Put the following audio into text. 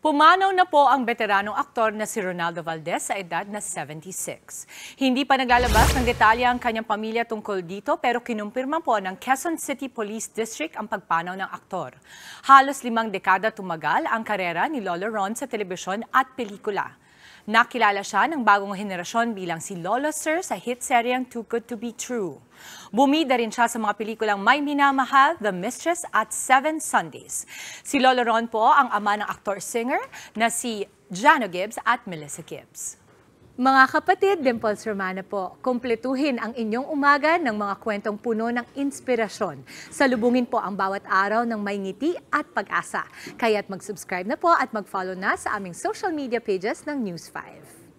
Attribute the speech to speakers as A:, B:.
A: Pumanaw na po ang veteranong aktor na si Ronaldo Valdez sa edad na 76. Hindi pa naglalabas ng detalye ang kanyang pamilya tungkol dito pero kinumpirma po ng Quezon City Police District ang pagpanaw ng aktor. Halos limang dekada tumagal ang karera ni Lolo Ron sa telebisyon at pelikula. Nakilala siya ng bagong henerasyon bilang si Lolo Sir sa hit seryeng Too Good To Be True. Bumida rin siya sa mga pelikulang May Minamahal, The Mistress at Seven Sundays. Si Lolo Ron po ang ama ng aktor-singer na si Jano Gibbs at Melissa Gibbs. Mga kapatid, Dimples Romana po, kumpletuhin ang inyong umaga ng mga kwentong puno ng inspirasyon. Salubungin po ang bawat araw ng may ngiti at pag-asa. Kaya't mag-subscribe na po at mag-follow na sa aming social media pages ng News 5.